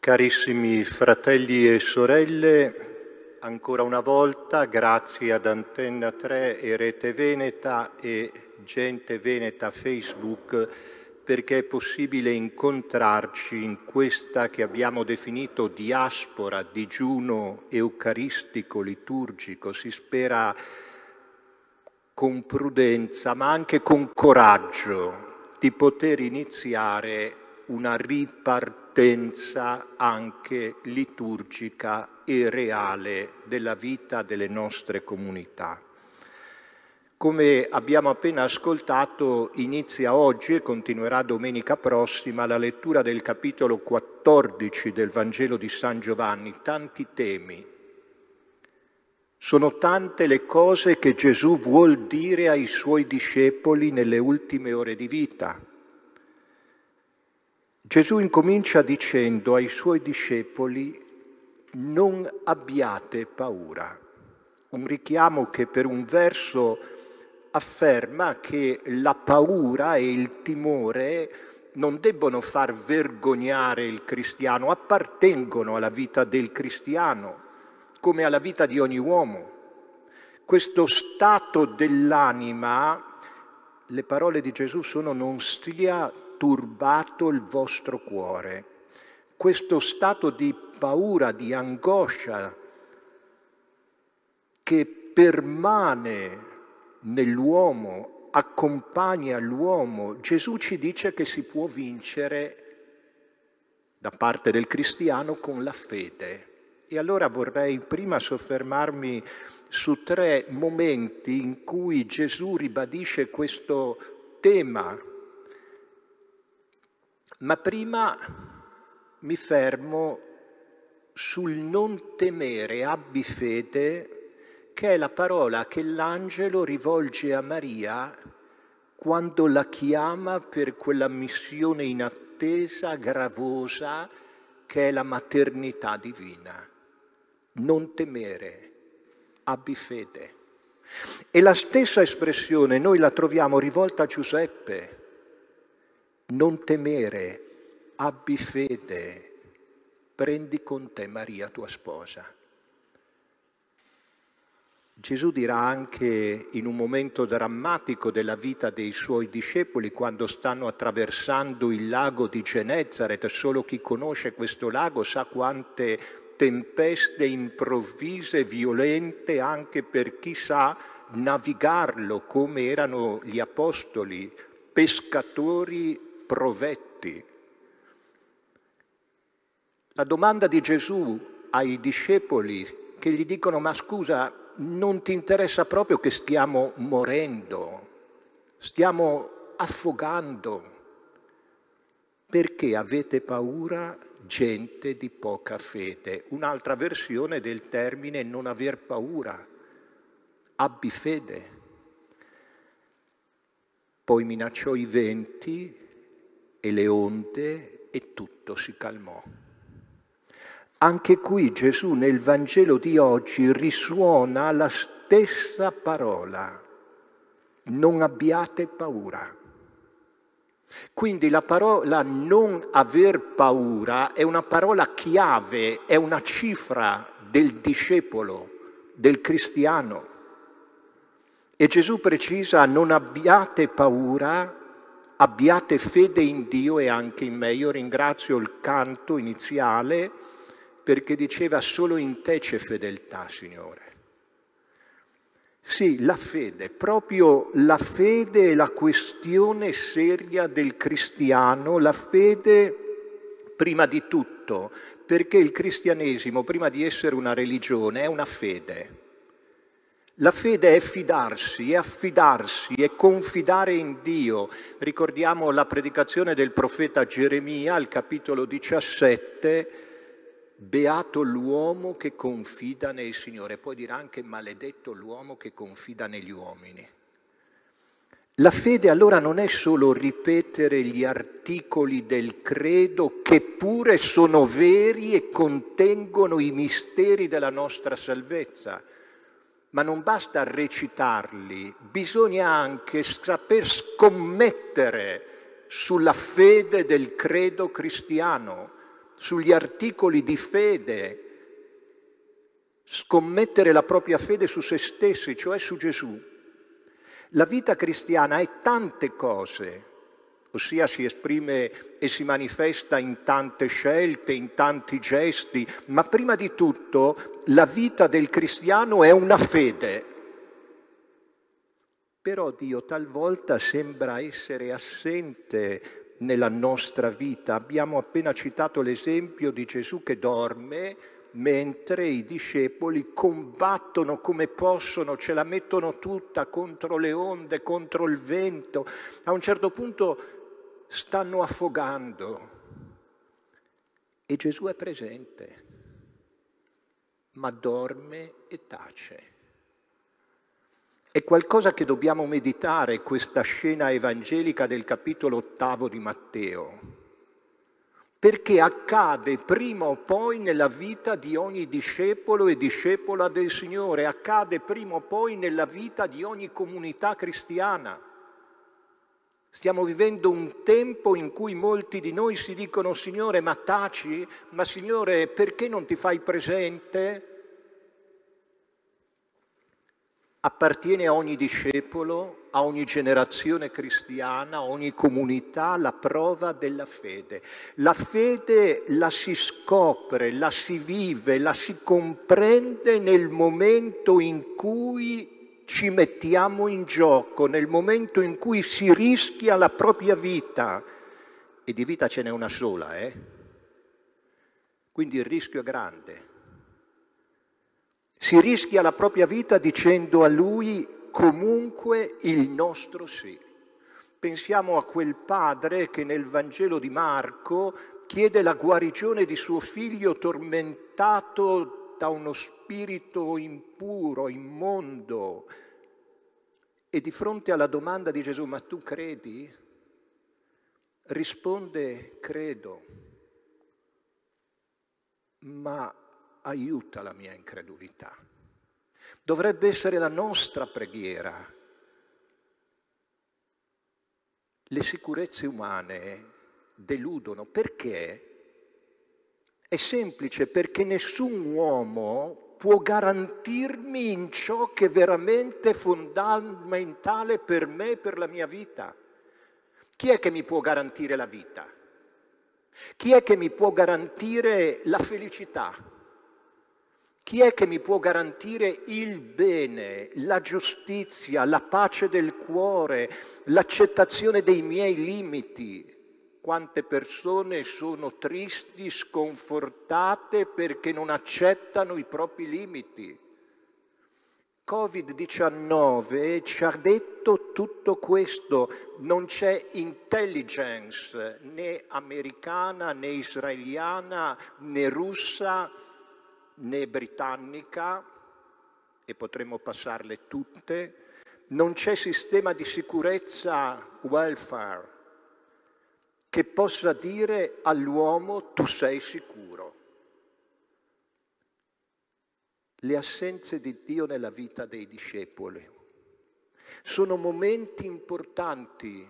Carissimi fratelli e sorelle, ancora una volta grazie ad Antenna 3 e Rete Veneta e Gente Veneta Facebook perché è possibile incontrarci in questa che abbiamo definito diaspora, digiuno eucaristico, liturgico, si spera con prudenza ma anche con coraggio di poter iniziare una ripartizione potenza anche liturgica e reale della vita delle nostre comunità. Come abbiamo appena ascoltato, inizia oggi e continuerà domenica prossima la lettura del capitolo 14 del Vangelo di San Giovanni, tanti temi. Sono tante le cose che Gesù vuol dire ai suoi discepoli nelle ultime ore di vita. Gesù incomincia dicendo ai suoi discepoli non abbiate paura, un richiamo che per un verso afferma che la paura e il timore non debbono far vergognare il cristiano, appartengono alla vita del cristiano, come alla vita di ogni uomo. Questo stato dell'anima, le parole di Gesù sono non stia turbato il vostro cuore. Questo stato di paura, di angoscia che permane nell'uomo, accompagna l'uomo, Gesù ci dice che si può vincere da parte del cristiano con la fede. E allora vorrei prima soffermarmi su tre momenti in cui Gesù ribadisce questo tema ma prima mi fermo sul non temere, abbi fede, che è la parola che l'angelo rivolge a Maria quando la chiama per quella missione inattesa, gravosa, che è la maternità divina. Non temere, abbi fede. E la stessa espressione noi la troviamo rivolta a Giuseppe, non temere, abbi fede, prendi con te Maria tua sposa. Gesù dirà anche in un momento drammatico della vita dei suoi discepoli, quando stanno attraversando il lago di Genezaret, solo chi conosce questo lago sa quante tempeste improvvise, violente, anche per chi sa navigarlo, come erano gli apostoli, pescatori provetti. La domanda di Gesù ai discepoli che gli dicono ma scusa, non ti interessa proprio che stiamo morendo, stiamo affogando. Perché avete paura gente di poca fede? Un'altra versione del termine non aver paura, abbi fede. Poi minacciò i venti e le onde e tutto si calmò. Anche qui Gesù nel Vangelo di oggi risuona la stessa parola. Non abbiate paura. Quindi la parola non aver paura è una parola chiave, è una cifra del discepolo, del cristiano. E Gesù precisa non abbiate paura abbiate fede in Dio e anche in me. Io ringrazio il canto iniziale perché diceva solo in te c'è fedeltà, Signore. Sì, la fede, proprio la fede è la questione seria del cristiano, la fede prima di tutto, perché il cristianesimo, prima di essere una religione, è una fede. La fede è fidarsi, è affidarsi, è confidare in Dio. Ricordiamo la predicazione del profeta Geremia al capitolo 17, beato l'uomo che confida nel Signore, poi dirà anche maledetto l'uomo che confida negli uomini. La fede allora non è solo ripetere gli articoli del credo che pure sono veri e contengono i misteri della nostra salvezza ma non basta recitarli, bisogna anche saper scommettere sulla fede del credo cristiano, sugli articoli di fede, scommettere la propria fede su se stessi, cioè su Gesù. La vita cristiana è tante cose, ossia si esprime e si manifesta in tante scelte, in tanti gesti, ma prima di tutto la vita del cristiano è una fede. Però Dio talvolta sembra essere assente nella nostra vita. Abbiamo appena citato l'esempio di Gesù che dorme mentre i discepoli combattono come possono, ce la mettono tutta contro le onde, contro il vento. A un certo punto stanno affogando. E Gesù è presente, ma dorme e tace. È qualcosa che dobbiamo meditare questa scena evangelica del capitolo ottavo di Matteo, perché accade prima o poi nella vita di ogni discepolo e discepola del Signore, accade prima o poi nella vita di ogni comunità cristiana. Stiamo vivendo un tempo in cui molti di noi si dicono Signore ma taci, ma Signore perché non ti fai presente? Appartiene a ogni discepolo, a ogni generazione cristiana, a ogni comunità la prova della fede. La fede la si scopre, la si vive, la si comprende nel momento in cui ci mettiamo in gioco nel momento in cui si rischia la propria vita, e di vita ce n'è una sola, eh? quindi il rischio è grande. Si rischia la propria vita dicendo a lui comunque il nostro sì. Pensiamo a quel padre che nel Vangelo di Marco chiede la guarigione di suo figlio tormentato da uno spirito impuro, immondo. E di fronte alla domanda di Gesù, ma tu credi? Risponde, credo, ma aiuta la mia incredulità. Dovrebbe essere la nostra preghiera. Le sicurezze umane deludono perché è semplice perché nessun uomo può garantirmi in ciò che è veramente fondamentale per me e per la mia vita. Chi è che mi può garantire la vita? Chi è che mi può garantire la felicità? Chi è che mi può garantire il bene, la giustizia, la pace del cuore, l'accettazione dei miei limiti? quante persone sono tristi, sconfortate perché non accettano i propri limiti. Covid-19 ci ha detto tutto questo, non c'è intelligence né americana né israeliana né russa né britannica, e potremmo passarle tutte, non c'è sistema di sicurezza welfare, che possa dire all'uomo tu sei sicuro. Le assenze di Dio nella vita dei discepoli sono momenti importanti,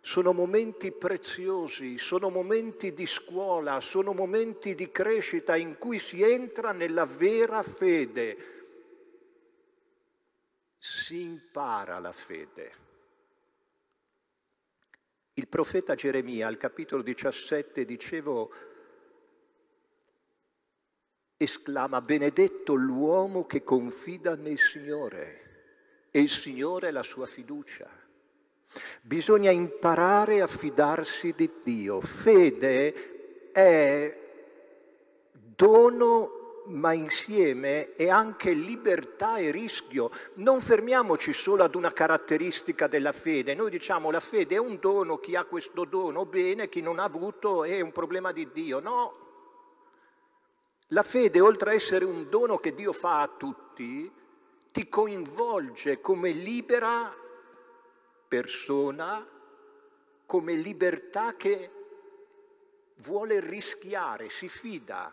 sono momenti preziosi, sono momenti di scuola, sono momenti di crescita in cui si entra nella vera fede, si impara la fede. Il profeta Geremia al capitolo 17, dicevo, esclama, benedetto l'uomo che confida nel Signore e il Signore è la sua fiducia. Bisogna imparare a fidarsi di Dio. Fede è dono ma insieme è anche libertà e rischio. Non fermiamoci solo ad una caratteristica della fede. Noi diciamo la fede è un dono, chi ha questo dono bene, chi non ha avuto è un problema di Dio. No. La fede, oltre a essere un dono che Dio fa a tutti, ti coinvolge come libera persona, come libertà che vuole rischiare, si fida,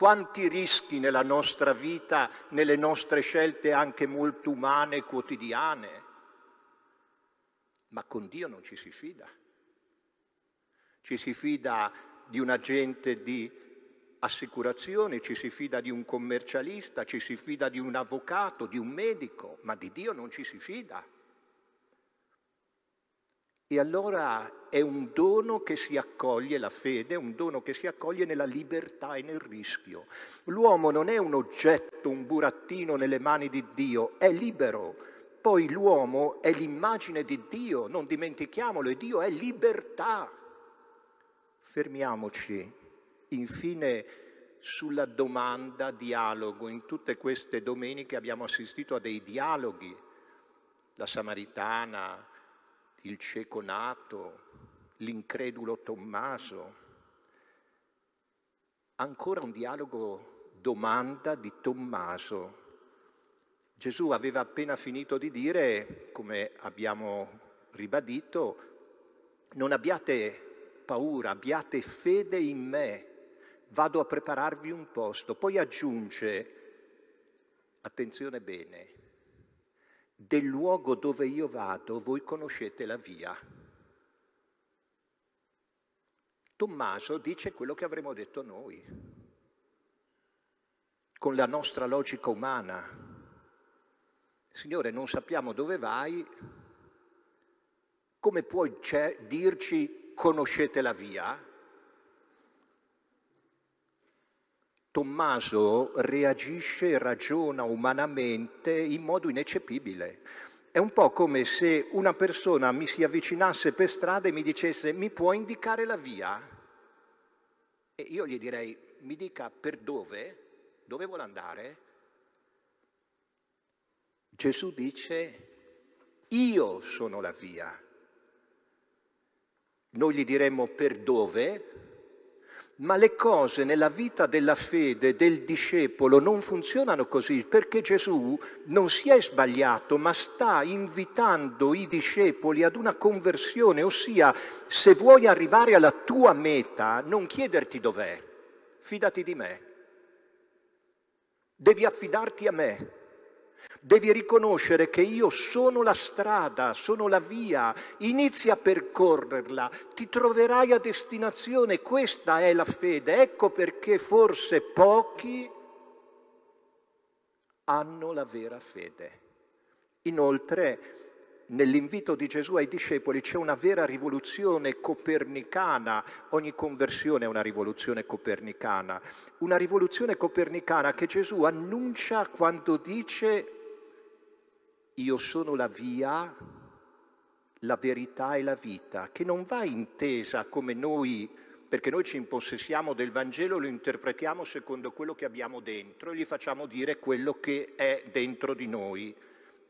quanti rischi nella nostra vita, nelle nostre scelte anche molto umane e quotidiane. Ma con Dio non ci si fida. Ci si fida di un agente di assicurazione, ci si fida di un commercialista, ci si fida di un avvocato, di un medico, ma di Dio non ci si fida. E allora è un dono che si accoglie, la fede è un dono che si accoglie nella libertà e nel rischio. L'uomo non è un oggetto, un burattino nelle mani di Dio, è libero. Poi l'uomo è l'immagine di Dio, non dimentichiamolo, e Dio è libertà. Fermiamoci infine sulla domanda dialogo. In tutte queste domeniche abbiamo assistito a dei dialoghi. La Samaritana, il cieco nato, l'incredulo Tommaso. Ancora un dialogo domanda di Tommaso. Gesù aveva appena finito di dire, come abbiamo ribadito, non abbiate paura, abbiate fede in me, vado a prepararvi un posto. Poi aggiunge, attenzione bene, del luogo dove io vado voi conoscete la via. Tommaso dice quello che avremmo detto noi, con la nostra logica umana. Signore, non sappiamo dove vai, come puoi cioè, dirci conoscete la via? Tommaso reagisce e ragiona umanamente in modo ineccepibile. È un po' come se una persona mi si avvicinasse per strada e mi dicesse mi può indicare la via? E io gli direi mi dica per dove, dove vuole andare? Gesù dice io sono la via. Noi gli diremmo per dove, ma le cose nella vita della fede del discepolo non funzionano così perché Gesù non si è sbagliato, ma sta invitando i discepoli ad una conversione, ossia se vuoi arrivare alla tua meta non chiederti dov'è, fidati di me, devi affidarti a me. Devi riconoscere che io sono la strada, sono la via, inizia a percorrerla, ti troverai a destinazione, questa è la fede. Ecco perché forse pochi hanno la vera fede. Inoltre nell'invito di Gesù ai discepoli c'è una vera rivoluzione copernicana, ogni conversione è una rivoluzione copernicana, una rivoluzione copernicana che Gesù annuncia quando dice io sono la via, la verità e la vita, che non va intesa come noi, perché noi ci impossessiamo del Vangelo, lo interpretiamo secondo quello che abbiamo dentro e gli facciamo dire quello che è dentro di noi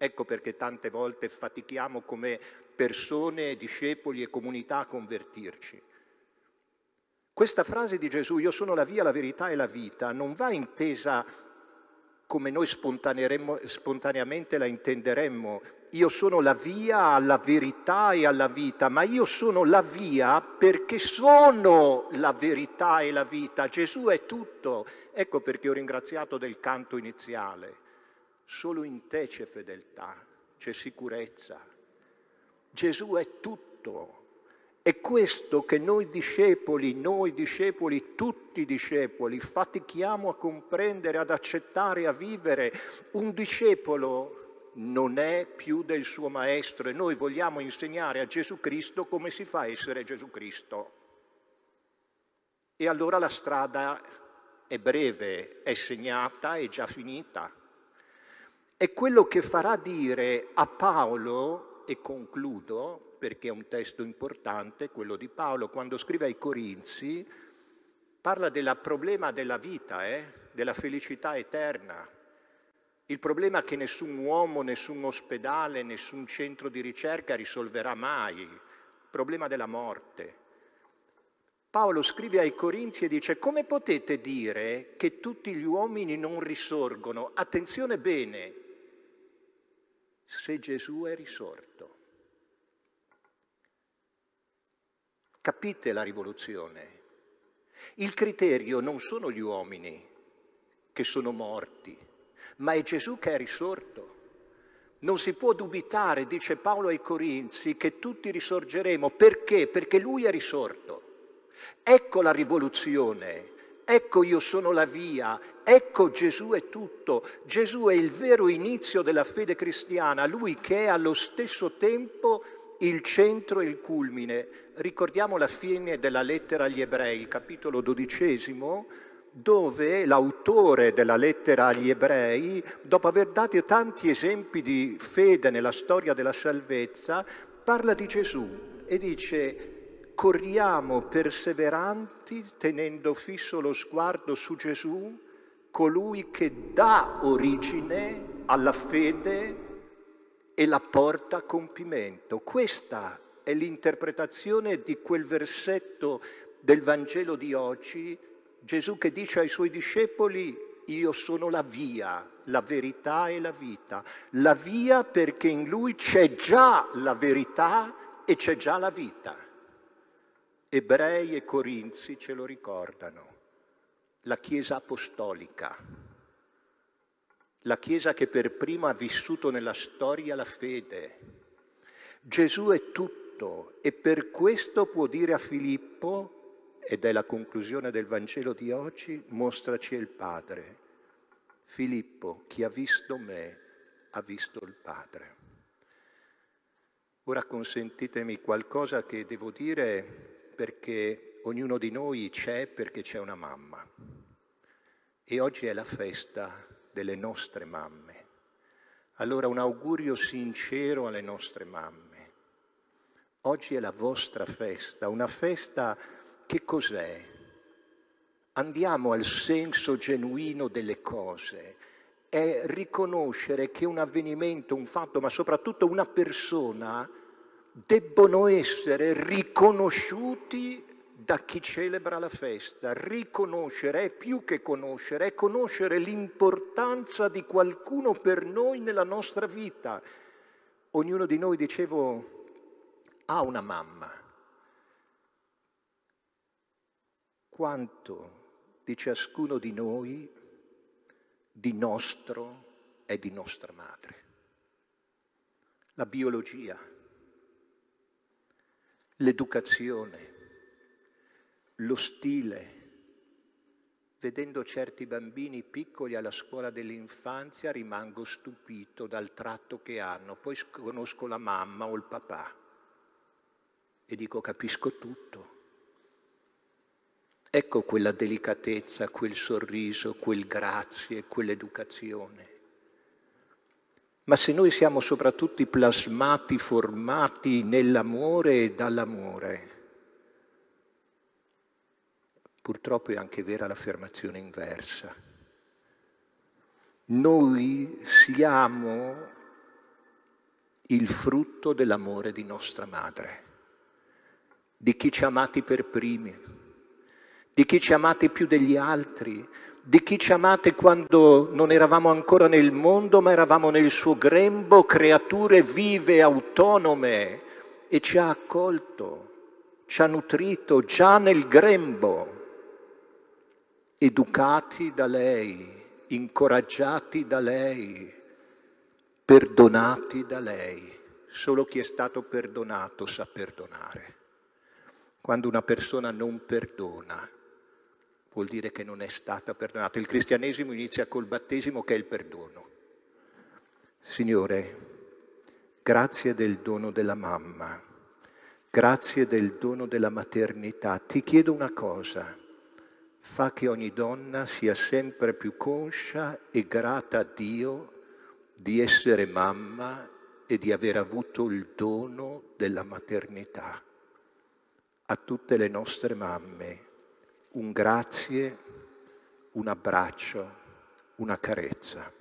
Ecco perché tante volte fatichiamo come persone, discepoli e comunità a convertirci. Questa frase di Gesù, io sono la via, la verità e la vita, non va intesa come noi spontaneamente la intenderemmo. Io sono la via alla verità e alla vita, ma io sono la via perché sono la verità e la vita. Gesù è tutto. Ecco perché ho ringraziato del canto iniziale. Solo in te c'è fedeltà, c'è sicurezza. Gesù è tutto. È questo che noi discepoli, noi discepoli, tutti discepoli, fatichiamo a comprendere, ad accettare, a vivere. Un discepolo non è più del suo maestro e noi vogliamo insegnare a Gesù Cristo come si fa a essere Gesù Cristo. E allora la strada è breve, è segnata, è già finita è quello che farà dire a Paolo, e concludo perché è un testo importante, quello di Paolo, quando scrive ai Corinzi, parla del problema della vita, eh? della felicità eterna, il problema che nessun uomo, nessun ospedale, nessun centro di ricerca risolverà mai, il problema della morte. Paolo scrive ai Corinzi e dice, come potete dire che tutti gli uomini non risorgono? Attenzione bene, se Gesù è risorto. Capite la rivoluzione? Il criterio non sono gli uomini che sono morti, ma è Gesù che è risorto. Non si può dubitare, dice Paolo ai Corinzi, che tutti risorgeremo. Perché? Perché lui è risorto. Ecco la rivoluzione, ecco io sono la via, ecco Gesù è tutto, Gesù è il vero inizio della fede cristiana, lui che è allo stesso tempo il centro e il culmine. Ricordiamo la fine della lettera agli ebrei, il capitolo dodicesimo, dove l'autore della lettera agli ebrei, dopo aver dato tanti esempi di fede nella storia della salvezza, parla di Gesù e dice corriamo perseveranti tenendo fisso lo sguardo su Gesù, colui che dà origine alla fede e la porta a compimento. Questa è l'interpretazione di quel versetto del Vangelo di oggi, Gesù che dice ai suoi discepoli, io sono la via, la verità e la vita. La via perché in lui c'è già la verità e c'è già la vita. Ebrei e Corinzi ce lo ricordano, la Chiesa apostolica, la Chiesa che per prima ha vissuto nella storia la fede. Gesù è tutto e per questo può dire a Filippo, ed è la conclusione del Vangelo di oggi, mostraci il Padre. Filippo, chi ha visto me, ha visto il Padre. Ora consentitemi qualcosa che devo dire perché ognuno di noi c'è perché c'è una mamma. E oggi è la festa delle nostre mamme. Allora un augurio sincero alle nostre mamme. Oggi è la vostra festa, una festa che cos'è? Andiamo al senso genuino delle cose, è riconoscere che un avvenimento, un fatto, ma soprattutto una persona debbono essere riconosciuti da chi celebra la festa. Riconoscere è più che conoscere, è conoscere l'importanza di qualcuno per noi nella nostra vita. Ognuno di noi, dicevo, ha una mamma. Quanto di ciascuno di noi, di nostro, è di nostra madre. La biologia l'educazione, lo stile. Vedendo certi bambini piccoli alla scuola dell'infanzia rimango stupito dal tratto che hanno, poi conosco la mamma o il papà e dico capisco tutto. Ecco quella delicatezza, quel sorriso, quel grazie, quell'educazione ma se noi siamo soprattutto plasmati, formati nell'amore e dall'amore, purtroppo è anche vera l'affermazione inversa. Noi siamo il frutto dell'amore di nostra madre, di chi ci ha amati per primi, di chi ci amate più degli altri, di chi ci amate quando non eravamo ancora nel mondo, ma eravamo nel suo grembo, creature vive, autonome, e ci ha accolto, ci ha nutrito già nel grembo, educati da lei, incoraggiati da lei, perdonati da lei. Solo chi è stato perdonato sa perdonare. Quando una persona non perdona, vuol dire che non è stata perdonata. Il cristianesimo inizia col battesimo che è il perdono. Signore, grazie del dono della mamma, grazie del dono della maternità. Ti chiedo una cosa, fa che ogni donna sia sempre più conscia e grata a Dio di essere mamma e di aver avuto il dono della maternità. A tutte le nostre mamme, un grazie, un abbraccio, una carezza.